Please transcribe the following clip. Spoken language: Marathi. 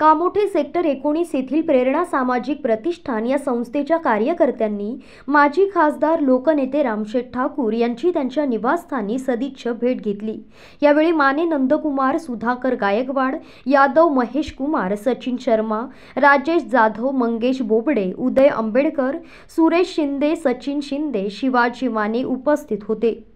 कामोठे सेक्टर एकोणीस येथील प्रेरणा सामाजिक प्रतिष्ठान या संस्थेच्या कार्यकर्त्यांनी माजी खासदार लोकनेते रामशेठ ठाकूर यांची त्यांच्या निवासस्थानी सदिच्छा भेट घेतली यावेळी माने नंदकुमार सुधाकर गायकवाड यादव महेश कुमार सचिन शर्मा राजेश जाधव मंगेश बोबडे उदय आंबेडकर सुरेश शिंदे सचिन शिंदे शिवाजी माने उपस्थित होते